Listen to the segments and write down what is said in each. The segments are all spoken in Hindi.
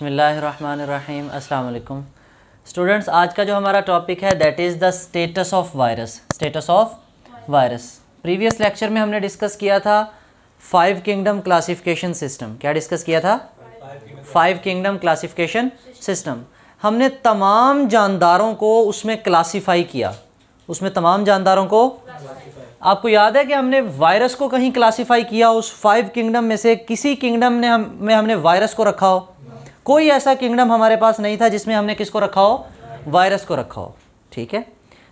बसमीम अल्लाम स्टूडेंट्स आज का जो हमारा टॉपिक है that is the status of virus status of virus previous lecture में हमने डिस्कस किया था फाइव किंगडम क्लासिफिकेशन सिस्टम क्या डिस्कस किया था फाइव किंगडम क्लासिफिकेशन सिस्टम हमने तमाम जानदारों को उसमें क्लासीफाई किया उसमें तमाम जानदारों को आपको याद है कि हमने वायरस को कहीं क्लासीफाई किया उस फाइव किंगडम में से किसी किंगडम ने हम में हमने वायरस को रखा हो कोई ऐसा किंगडम हमारे पास नहीं था जिसमें हमने किसको रखा हो वायरस को रखा हो ठीक है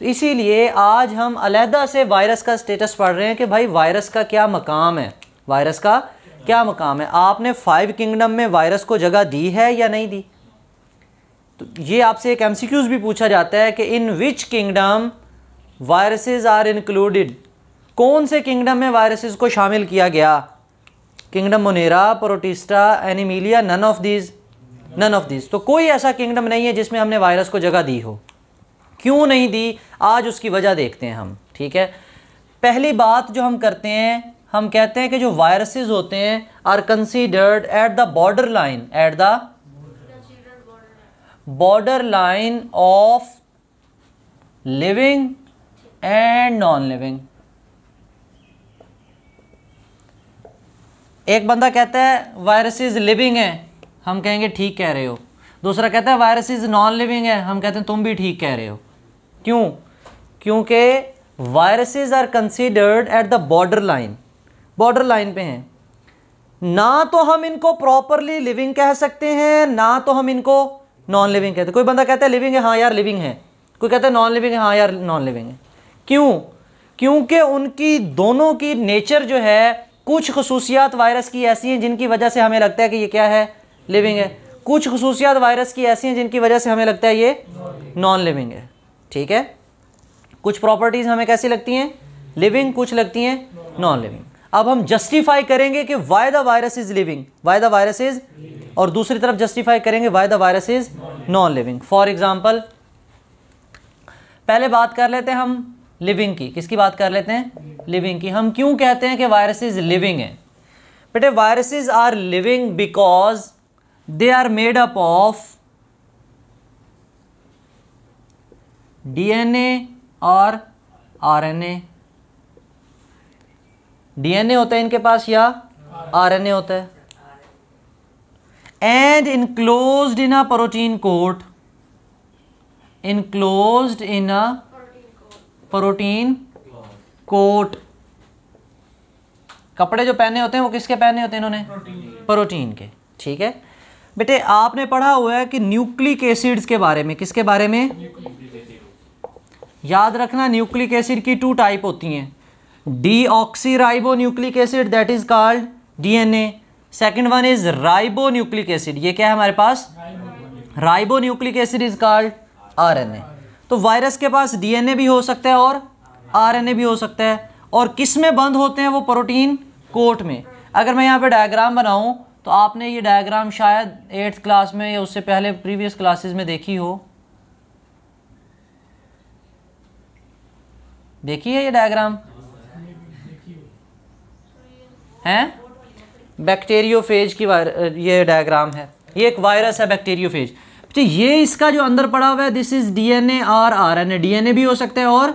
तो इसीलिए आज हम अलहदा से वायरस का स्टेटस पढ़ रहे हैं कि भाई वायरस का क्या मकाम है वायरस का क्या मकाम है आपने फाइव किंगडम में वायरस को जगह दी है या नहीं दी तो ये आपसे एक एम भी पूछा जाता है कि in which kingdom viruses are included कौन से किंगडम में वायरसेस को शामिल किया गया kingdom Monera Protista Animalia none of these none of this तो कोई ऐसा किंगडम नहीं है जिसमें हमने वायरस को जगह दी हो क्यों नहीं दी आज उसकी वजह देखते हैं हम ठीक है पहली बात जो हम करते हैं हम कहते हैं कि जो वायरसेस होते हैं are considered at the border line at the border line of living and non living एक बंदा कहता है वायरसेस लिविंग हैं हम कहेंगे ठीक कह रहे हो दूसरा कहता है वायरस इज़ नॉन लिविंग है हम कहते हैं तुम भी ठीक कह रहे हो क्यों क्योंकि viruses are considered at the border line border line पे हैं ना तो हम इनको प्रॉपरली लिविंग कह सकते हैं ना तो हम इनको नॉन लिविंग कहते कोई बंदा कहता है लिविंग है हाँ यार लिविंग है कोई कहता है नॉन लिविंग है हाँ यार नॉन लिविंग है क्यों क्योंकि उनकी दोनों की नेचर जो है कुछ खसूसियात वायरस की ऐसी हैं जिनकी वजह से हमें लगता है कि ये क्या है लिविंग है कुछ खसूसियात वायरस की ऐसी हैं जिनकी वजह से हमें लगता है ये नॉन लिविंग है ठीक है कुछ प्रॉपर्टीज़ हमें कैसी लगती हैं लिविंग कुछ लगती हैं नॉन लिविंग अब हम जस्टिफाई करेंगे कि why the virus is living why the virus is और दूसरी तरफ जस्टिफाई करेंगे why the virus is non living for example पहले बात कर लेते हैं हम लिविंग की किसकी बात कर लेते हैं लिविंग की हम क्यों कहते हैं कि वायरसेस लिविंग हैं बेटे viruses are living because they are made up of DNA और RNA DNA होता है इनके पास या RNA होता है and enclosed in a protein coat enclosed in a protein coat कपड़े जो पहने होते हैं वो किसके पहने होते हैं इन्होंने प्रोटीन के ठीक है बेटे आपने पढ़ा हुआ है कि न्यूक्लिक एसिड्स के बारे में किसके बारे में याद रखना न्यूक्लिक एसिड की टू टाइप होती हैं deoxyribonucleic acid that is called a second one is ribonucleic acid ये क्या है हमारे पास ribonucleic acid is called a तो वायरस के पास ए भी हो सकता है और ए भी हो सकता है और किस में बंद होते हैं वो प्रोटीन कोट में अगर मैं यहाँ पे डायग्राम बनाऊँ तो आपने ये डायग्राम शायद एट्थ क्लास में या उससे पहले प्रीवियस क्लासेस में देखी हो देखी है ये डायग्राम हैं बैक्टीरियोफेज की ये डायग्राम है ये एक वायरस है बैक्टीरियोफेज अच्छा, तो ये इसका जो अंदर पड़ा हुआ है दिस इज डीएनए और आरएनए डीएनए भी हो सकता है और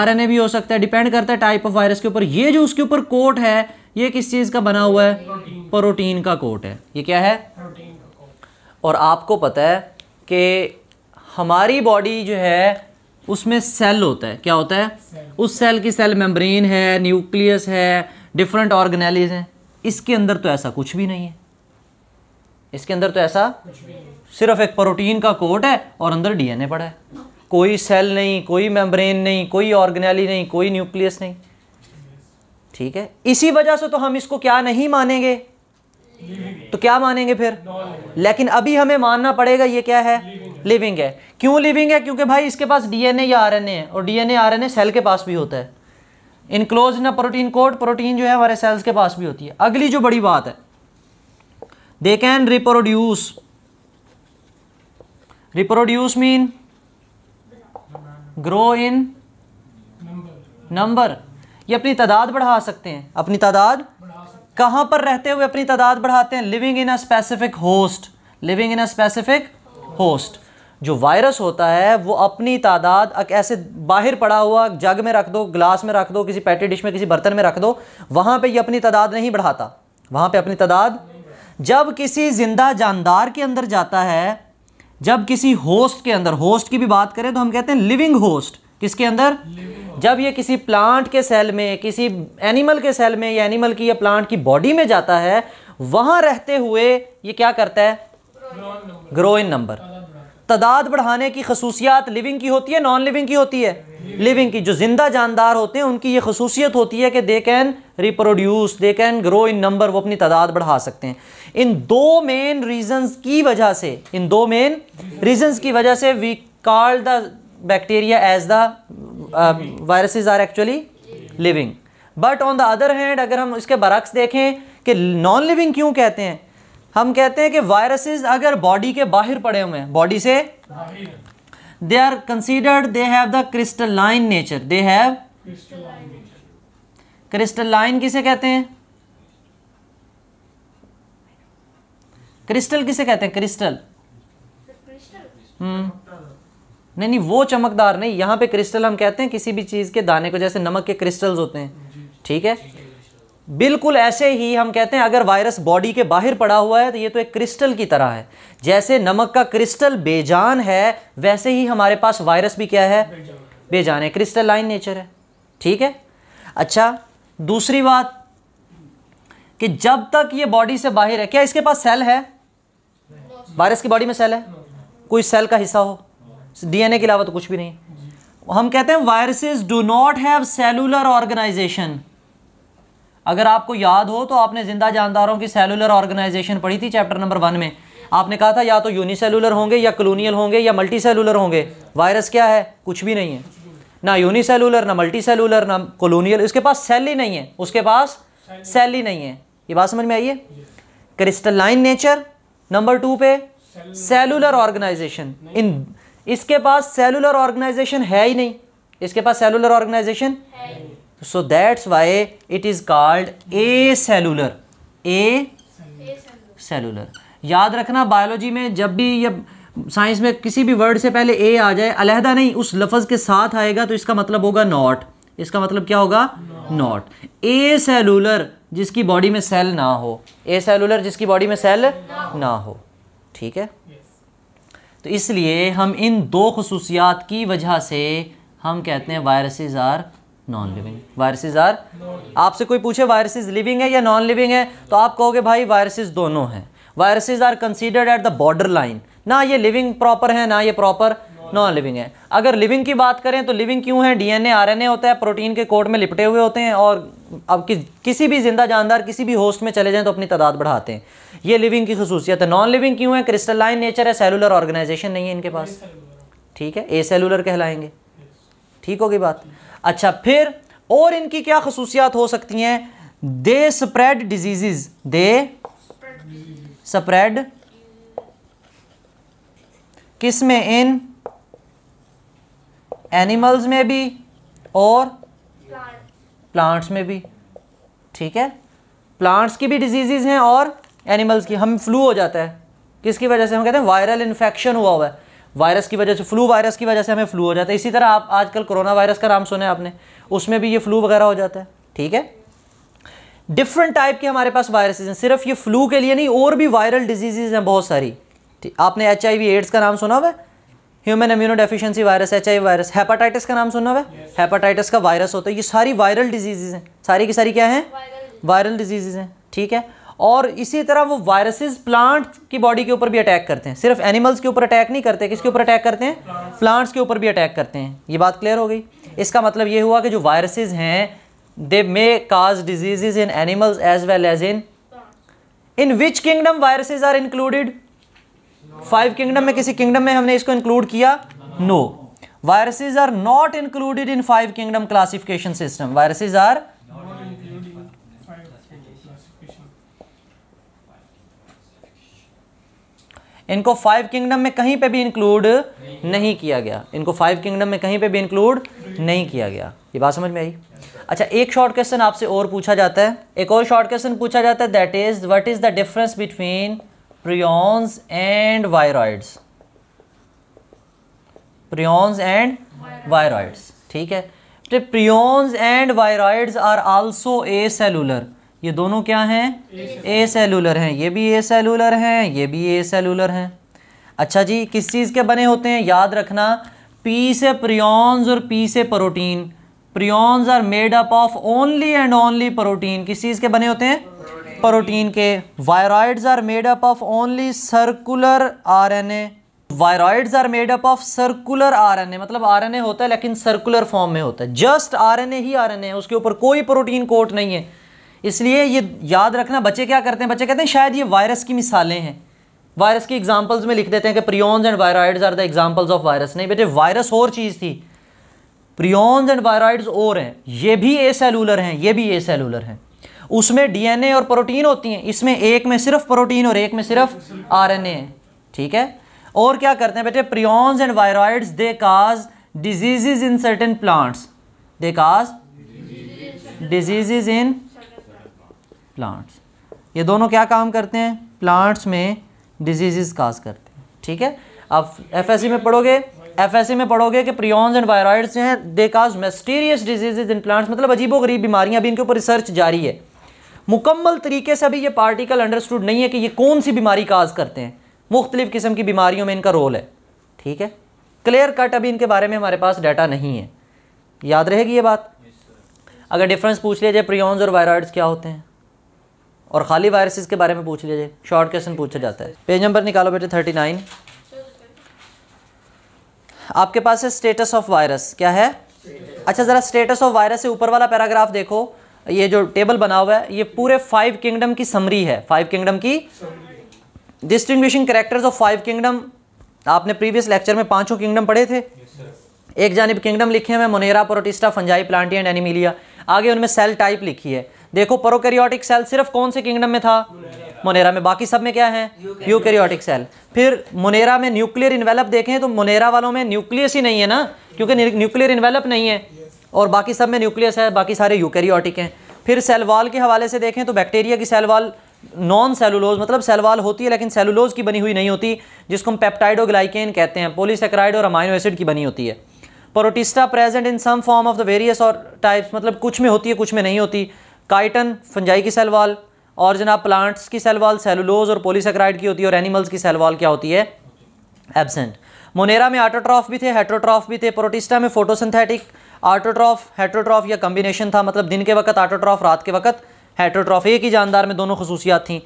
आरएनए भी हो सकता है डिपेंड करता है टाइप ऑफ वायरस के ऊपर ये जो उसके ऊपर कोट है ये किस चीज़ का बना हुआ है प्रोटीन का कोट है ये क्या है और आपको पता है कि हमारी बॉडी जो है उसमें सेल होता है क्या होता है सेल। उस सेल की सेल मेम्ब्रेन है न्यूक्लियस है डिफरेंट ऑर्गेनाइज हैं इसके अंदर तो ऐसा कुछ भी नहीं है इसके अंदर तो ऐसा सिर्फ एक प्रोटीन का कोट है और अंदर डीएनए पड़ा है कोई सेल नहीं कोई मेम्ब्रेन नहीं कोई ऑर्गेनाइज नहीं कोई न्यूक्लियस नहीं ठीक है इसी वजह से तो हम इसको क्या नहीं मानेंगे तो क्या मानेंगे फिर लेकिन अभी हमें मानना पड़ेगा ये क्या है लिविंग है क्यों लिविंग है क्योंकि भाई इसके पास डीएनए या आरएनए है और डीएनए आरएनए सेल के पास भी होता है इनक्लोज ना प्रोटीन कोड प्रोटीन जो है हमारे सेल्स के पास भी होती है अगली जो बड़ी बात है they can reproduce reproduce mean grow in number ये अपनी तादाद बढ़ा सकते हैं अपनी तादाद कहाँ पर रहते हुए अपनी तादाद बढ़ाते हैं living in a specific host living in a specific host जो वायरस होता है वो अपनी तादाद ऐसे बाहर पड़ा हुआ जग में रख दो ग्लास में रख दो किसी पैटी डिश में किसी बर्तन में रख दो वहाँ पे ये अपनी तादाद नहीं बढ़ाता वहाँ पे अपनी तादाद जब किसी जिंदा जानदार के अंदर जाता है जब किसी होस्ट के अंदर होस्ट की भी बात करें तो हम कहते हैं लिविंग होस्ट किसके अंदर जब ये किसी प्लांट के सेल में किसी एनिमल के सेल में या एनिमल की या प्लांट की बॉडी में जाता है वहां रहते हुए ये क्या करता है ग्रो इन नंबर तादाद बढ़ाने की खसूसियात लिविंग की होती है नॉन लिविंग की होती है लिविंग की जो जिंदा जानदार होते हैं उनकी ये खसूसियत होती है कि they can reproduce they can grow in number वो अपनी तादाद बढ़ा सकते हैं इन दो मेन रीजंस की वजह से इन दो मेन रीजंस की वजह से we call the bacteria as the uh, are actually living but on the other hand अगर हम इसके बरक्स देखें कि नॉन लिविंग क्यों कहते हैं हम कहते हैं कि वायरसेस अगर बॉडी के बाहर पड़े हुए हैं बॉडी से they are considered they have the line nature they have line किसे कहते हैं क्रिस्टल किसे कहते हैं क्रिस्टल हम्म नहीं नहीं वो चमकदार नहीं यहाँ पे क्रिस्टल हम कहते हैं किसी भी चीज़ के दाने को जैसे नमक के क्रिस्टल्स होते हैं ठीक है बिल्कुल ऐसे ही हम कहते हैं अगर वायरस बॉडी के बाहर पड़ा हुआ है तो ये तो एक क्रिस्टल की तरह है जैसे नमक का क्रिस्टल बेजान है वैसे ही हमारे पास वायरस भी क्या है बेजान है क्रिस्टल लाइन नेचर है ठीक है अच्छा दूसरी बात कि जब तक ये बॉडी से बाहर है क्या इसके पास सेल है वायरस की बॉडी में सेल है कोई सेल का हिस्सा हो डीएनए के अलावा तो कुछ भी नहीं हम कहते हैं viruses do not have cellular organisation अगर आपको याद हो तो आपने जिंदा जानदारों की सेलुलर ऑर्गेनाइजेशन पढ़ी थी चैप्टर नंबर वन में आपने कहा था या तो यूनिसेलुलर होंगे या कलोनियल होंगे या मल्टी होंगे वायरस क्या है कुछ भी नहीं है ना यूनिसेलुलर ना मल्टी सेलुलर ना कलोनियल उसके पास सेल ही नहीं है उसके पास सेल ही नहीं है ये बात समझ में आई है क्रिस्टलाइन नेचर नंबर टू पे सेलुलर ऑर्गेनाइजेशन इन इसके पास सेलुलर ऑर्गेनाइजेशन है ही नहीं इसके पास cellular organisation so that's why it is called acellular acellular याद रखना बायोलॉजी में जब भी ये साइंस में किसी भी वर्ड से पहले ए आ जाए अलहदा नहीं उस लफज के साथ आएगा तो इसका मतलब होगा नॉट इसका मतलब क्या होगा नॉट ए सेलुलर जिसकी बॉडी में सेल ना हो ए सेलुलर जिसकी बॉडी में सेल ना हो ठीक है तो इसलिए हम इन दो खसूसियात की वजह से हम कहते हैं viruses are non living viruses are आपसे कोई पूछे वायरसेज लिविंग है या नॉन लिविंग है तो आप कहोगे भाई वायरसेज दोनों हैं viruses are considered at the border line ना ये लिविंग प्रॉपर है ना ये प्रॉपर नॉन लिविंग है अगर लिविंग की बात करें तो लिविंग क्यों है डीएनए आरएनए होता है प्रोटीन के कोड में लिपटे हुए होते हैं और अब कि, किसी भी जिंदा जानदार किसी भी होस्ट में चले जाएं तो अपनी तादाद बढ़ाते हैं ये लिविंग की खसूसियत है नॉन लिविंग क्यों है क्रिस्टलाइन नेचर है सेलुलर ऑर्गेनाइजेशन नहीं है इनके पास ठीक है ए सेलुलर कहलाएंगे ठीक होगी बात अच्छा फिर और इनकी क्या खसूसियात हो सकती हैं they spread diseases they spread किस में इन एनिमल्स में भी और प्लांट्स में भी ठीक है प्लांट्स की भी डिजीजेज हैं और एनिमल्स की हम फ्लू हो जाता है किसकी वजह से हम कहते हैं वायरल इन्फेक्शन हुआ हुआ है वायरस की वजह से फ्लू वायरस की वजह से हमें फ्लू हो जाता है इसी तरह आप आजकल कोरोना वायरस का नाम सुने आपने उसमें भी ये फ्लू वगैरह हो जाता है ठीक है डिफरेंट टाइप के हमारे पास वायरसेज हैं सिर्फ ये फ्लू के लिए नहीं और भी वायरल डिजीजेज हैं बहुत सारी ठीक आपने एच आई एड्स का नाम सुना हुआ है human immunodeficiency virus H I virus hepatitis का नाम सुना हुआ है yes. हेपाटाइटिस का वायरस होता है ये सारी वायरल डिजीजेज हैं सारी की सारी क्या हैं वायरल डिजीजेज हैं ठीक है और इसी तरह वो वायरसेस प्लांट की बॉडी के ऊपर भी अटैक करते हैं सिर्फ एनिमल्स के ऊपर अटैक नहीं करते किसके ऊपर अटैक करते हैं प्लांट्स के ऊपर भी अटैक करते हैं ये बात क्लियर हो गई इसका मतलब ये हुआ कि जो वायरसेज हैं they may cause diseases in animals as well as in in which kingdom viruses are included five kingdom में किसी किंगडम में हमने इसको इंक्लूड किया no viruses are not included in five kingdom classification system viruses are इनको फाइव किंगडम में कहीं पे भी इंक्लूड नहीं किया गया इनको फाइव किंगडम में कहीं पे भी इंक्लूड नहीं किया गया ये बात समझ में आई अच्छा एक शॉर्ट क्वेश्चन आपसे और पूछा जाता है एक और शॉर्ट क्वेश्चन पूछा जाता है that is what is the difference between prions and viroids prions and viroids ठीक है तो and and are are acellular ये दोनों क्या हैं ए सेलुलर हैं ये भी ए सेलुलर हैं ये भी ए सेलुलर हैं अच्छा जी किस चीज़ के बने होते हैं याद रखना पी से प्रियॉन्स और पी से protein prions are made up of only and only protein किस चीज़ के बने होते हैं प्रोटीन के viroids are made up of only circular RNA viroids are made up of circular RNA मतलब आरएनए होता है लेकिन सर्कुलर फॉर्म में होता है जस्ट आरएनए ही आरएनए है उसके ऊपर कोई प्रोटीन कोट नहीं है इसलिए ये याद रखना बच्चे क्या करते हैं बच्चे कहते हैं शायद ये वायरस की मिसालें हैं वायरस की एग्जाम्पल्स में लिख देते हैं कि prions and viroids are the examples of virus नहीं बेटे वायरस और चीज़ थी प्रियॉन्स एंड वायरॉइड्स और हैं ये भी ए सेलुलर हैं ये भी ए सेलुलर हैं उसमें डीएनए और प्रोटीन होती हैं इसमें एक में सिर्फ प्रोटीन और एक में सिर्फ आरएनए है ठीक है और क्या करते हैं बेटे prions and viroids they cause diseases in certain plants they cause diseases in plants ये दोनों क्या काम करते हैं प्लांट्स में डिजीजेज काज करते हैं ठीक है आप सी में पढ़ोगे सी में पढ़ोगे कि प्रियॉन्स एंड वायरॉइड्स जो हैं दे काज मेस्टीरियस डिजीजेज इन प्लांट्स मतलब अजीबो गरीब बीमारियां अभी इनके ऊपर रिसर्च जारी है मुकम्मल तरीके से अभी ये पार्टिकल अंडरस्टूड नहीं है कि ये कौन सी बीमारी काज करते हैं मुख्तलिफ़ किस्म की बीमारियों में इनका रोल है ठीक है क्लियर कट अभी इनके बारे में हमारे पास डाटा नहीं है याद रहेगी ये बात अगर डिफरेंस पूछ लिया जाए प्रियॉन्स और वायरॉइड्स क्या होते हैं और खाली वायरसेस के बारे में पूछ लिया जाए शॉर्ट क्वेश्चन पूछा जाता है पेज नंबर निकालो बेटे थर्टी नाइन आपके पास है स्टेटस ऑफ वायरस क्या है अच्छा ज़रा स्टेटस ऑफ वायरस से ऊपर वाला पैराग्राफ देखो ये जो टेबल बना हुआ है ये पूरे फाइव किंगडम की समरी है फाइव किंगडम की distinguishing characters of five kingdom आपने प्रीवियस लेक्चर में पांचों किंगडम पढ़े थे yes, एक जानब किंगडम लिखे हैं Monera Protista Fungi Plantae and Animalia आगे उनमें सेल टाइप लिखी है देखो प्रोकैरियोटिक सेल सिर्फ कौन से किंगडम में था मोनेरा में बाकी सब में क्या है यूकैरियोटिक सेल फिर मोनेरा में न्यूक्लियर इन्वेलप देखें तो मोनेरा वालों में न्यूक्लियस ही नहीं है ना क्योंकि न्यूक्लियर इन्वेलप नहीं है और बाकी सब में न्यूक्लियस है बाकी सारे यूकैरियोटिक हैं फिर सेल के हवाले से देखें तो बैक्टीरिया की सेल नॉन सेलुलोज मतलब सेलवाल होती है लेकिन सेलुलोज की बनी हुई नहीं होती जिसको हम पेप्टाइडोग्लाइकेन कहते हैं पोलीसेक्राइड और अमाइनो एसिड की बनी होती है Protista present in some form of the various और टाइप्स मतलब कुछ में होती है कुछ में नहीं होती काइटन फंजाई की सेलवाल और जनाब प्लांट्स की सेलवाल सेलुलोज और पोलीसेक्राइड की होती है और एनिमल्स की सेलवाल क्या होती है एबसेंट मोनेरा में आटोट्रॉफ भी थे हेट्रोट्रॉफ भी थे प्रोटिस्टा में फोटोसिंथेटिक आटोट्रॉफ हेट्रोट्रॉफ या कम्बिनेशन था मतलब दिन के वक्त आटोट्रॉफ रात के वक्त हेट्रोट्रॉफ एक ही जानदार में दोनों खसूसियात थी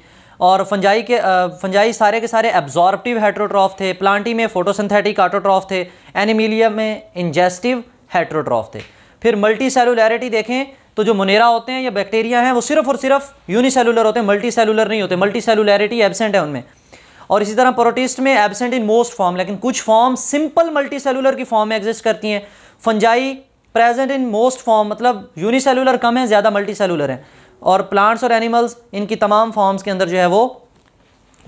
और फंजाई के फंजाई सारे के सारे एब्जॉर्बटिव हेट्रोट्रॉफ थे प्लांटी में फोटोसिंथेटिक आटोट्रॉफ थे एनिमीलिया में इंजेस्टिव हेट्रोट्रॉफ थे फिर मल्टी सेलुलरिटी देखें तो जो मुनेरा होते हैं या बैक्टीरिया हैं वो सिर्फ और सिर्फ यूनिसेलुलर होते हैं मल्टी सेलुलर नहीं होते मल्टी सेलुलरिटी एबसेंट है उनमें और इसी तरह प्रोटिस्ट में एबसेंट इन मोस्ट फॉर्म लेकिन कुछ फॉर्म सिंपल मल्टी सेलुलर की फॉर्म में एग्जिस्ट करती हैं Fungi present in most form मतलब यूनिसेलुलर कम है ज़्यादा मल्टी सेलुलर है और प्लांट्स और एनिमल्स इनकी तमाम फॉर्म्स के अंदर जो है वो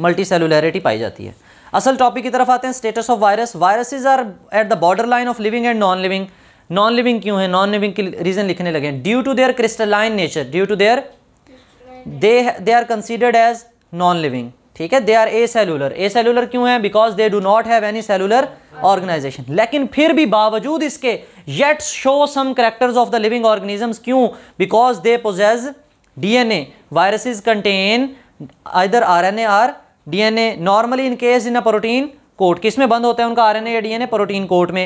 मल्टी सेलुलरिटी पाई जाती है असल टॉपिक की तरफ आते हैं status of virus viruses are at the border line of living and non living non living क्यों है नॉन लिविंग की रीज़न लिखने लगे due to their crystalline nature due to their they they are considered as non living ठीक है they are acellular acellular क्यों है because they do not have any cellular organisation लेकिन फिर भी बावजूद इसके yet show some characters of the living organisms क्यों because they possess DNA viruses contain either R N A or D N A normally encase in a protein coat किस में बंद होता है उनका आर एन ए या D N A protein coat में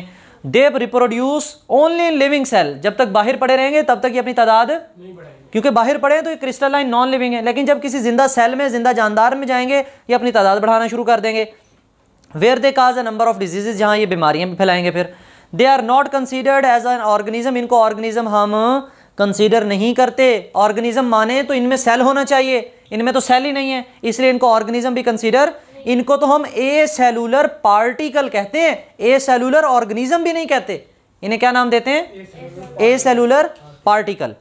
they reproduce only in living cell जब तक बाहर पड़े रहेंगे तब तक ये अपनी तादाद नहीं बढ़ाएंगे क्योंकि बाहर पड़े हैं तो ये क्रिस्टलाइन नॉन लिविंग है लेकिन जब किसी जिंदा सेल में जिंदा जानदार में जाएंगे ये अपनी तादाद बढ़ाना शुरू कर देंगे where they cause a number of diseases जहाँ ये बीमारियाँ फैलाएंगे फिर they are not considered as an organism इनको ऑर्गेनिज्म हम कंसिडर नहीं करते ऑर्गेनिज्म माने तो इनमें सेल होना चाहिए इनमें तो सेल ही नहीं है इसलिए इनको ऑर्गेनिज्म भी कंसिडर इनको तो हम ए सेलुलर पार्टिकल कहते हैं ए सेलुलर ऑर्गेनिज्म भी नहीं कहते इन्हें क्या नाम देते हैं ए सेलुलर पार्टिकल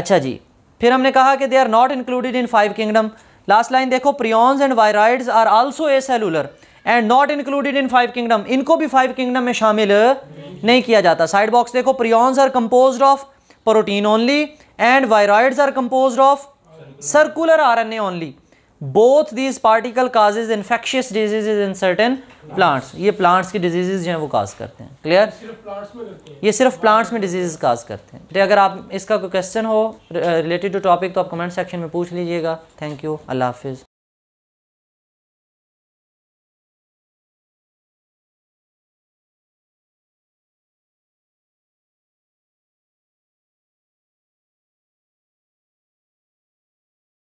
अच्छा जी फिर हमने कहा कि they are not included in five kingdom last line देखो prions and viroids are also acellular and not included in five kingdom इनको भी फाइव किंगडम में शामिल नहीं किया जाता साइड बॉक्स देखो prions are compose of protein only and viroids are compose of circular R N only both these particle causes infectious diseases in certain plants ये प्लांट्स की डिजीजेज हैं वो काज करते हैं क्लियर ये सिर्फ प्लांट्स में डिजीजेज काज करते हैं तो अगर आप इसका कोई क्वेश्चन हो रिलेटेड टू टॉपिक तो आप कमेंट सेक्शन में पूछ लीजिएगा थैंक यू अल्लाह हाफिज़